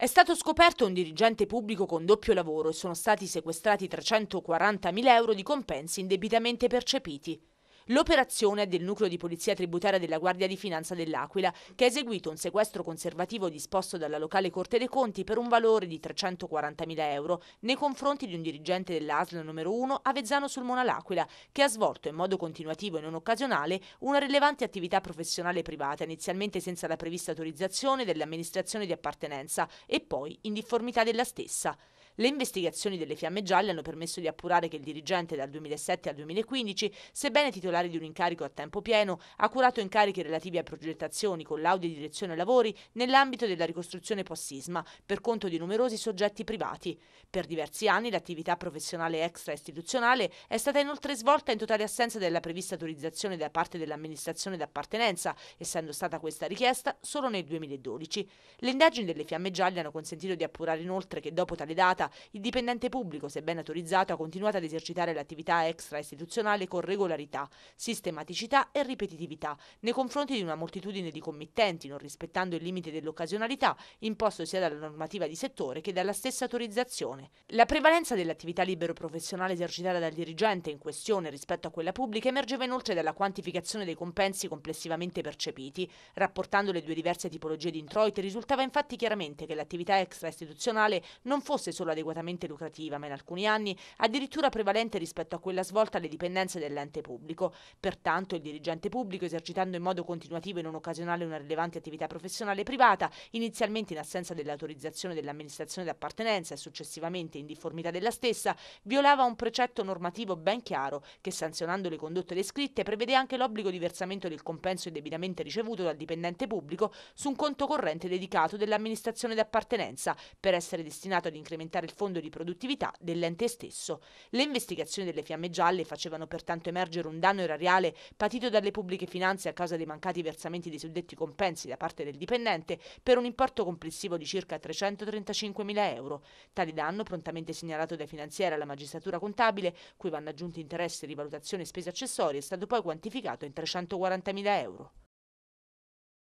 È stato scoperto un dirigente pubblico con doppio lavoro e sono stati sequestrati 340.000 euro di compensi indebitamente percepiti. L'operazione è del nucleo di polizia tributaria della Guardia di Finanza dell'Aquila, che ha eseguito un sequestro conservativo disposto dalla locale Corte dei Conti per un valore di 340.000 euro nei confronti di un dirigente dell'ASL numero 1 Avezzano sul Mona L'Aquila, che ha svolto in modo continuativo e non occasionale una rilevante attività professionale privata, inizialmente senza la prevista autorizzazione dell'amministrazione di appartenenza e poi in difformità della stessa. Le investigazioni delle Fiamme Gialle hanno permesso di appurare che il dirigente dal 2007 al 2015, sebbene titolare di un incarico a tempo pieno, ha curato incarichi relativi a progettazioni, collaudi e direzione lavori nell'ambito della ricostruzione post-sisma per conto di numerosi soggetti privati. Per diversi anni l'attività professionale extra istituzionale è stata inoltre svolta in totale assenza della prevista autorizzazione da parte dell'amministrazione d'appartenenza, essendo stata questa richiesta solo nel 2012. Le indagini delle Fiamme Gialle hanno consentito di appurare inoltre che dopo tale data il dipendente pubblico, sebbene autorizzato, ha continuato ad esercitare l'attività extra istituzionale con regolarità, sistematicità e ripetitività nei confronti di una moltitudine di committenti, non rispettando il limite dell'occasionalità imposto sia dalla normativa di settore che dalla stessa autorizzazione. La prevalenza dell'attività libero-professionale esercitata dal dirigente in questione rispetto a quella pubblica emergeva inoltre dalla quantificazione dei compensi complessivamente percepiti. Rapportando le due diverse tipologie di introiti risultava infatti chiaramente che l'attività extra istituzionale non fosse solo solo adeguatamente lucrativa, ma in alcuni anni addirittura prevalente rispetto a quella svolta alle dipendenze dell'ente pubblico. Pertanto il dirigente pubblico, esercitando in modo continuativo e non occasionale una rilevante attività professionale privata, inizialmente in assenza dell'autorizzazione dell'amministrazione d'appartenenza e successivamente in difformità della stessa, violava un precetto normativo ben chiaro che sanzionando le condotte descritte prevede anche l'obbligo di versamento del compenso indebitamente ricevuto dal dipendente pubblico su un conto corrente dedicato dell'amministrazione d'appartenenza per essere destinato ad incrementare aumentare il fondo di produttività dell'ente stesso. Le investigazioni delle fiamme gialle facevano pertanto emergere un danno erariale patito dalle pubbliche finanze a causa dei mancati versamenti dei suddetti compensi da parte del dipendente per un importo complessivo di circa 335 mila euro. Tale danno, prontamente segnalato dai finanzieri alla magistratura contabile, cui vanno aggiunti interessi, rivalutazione e spese accessorie, è stato poi quantificato in 340 mila euro.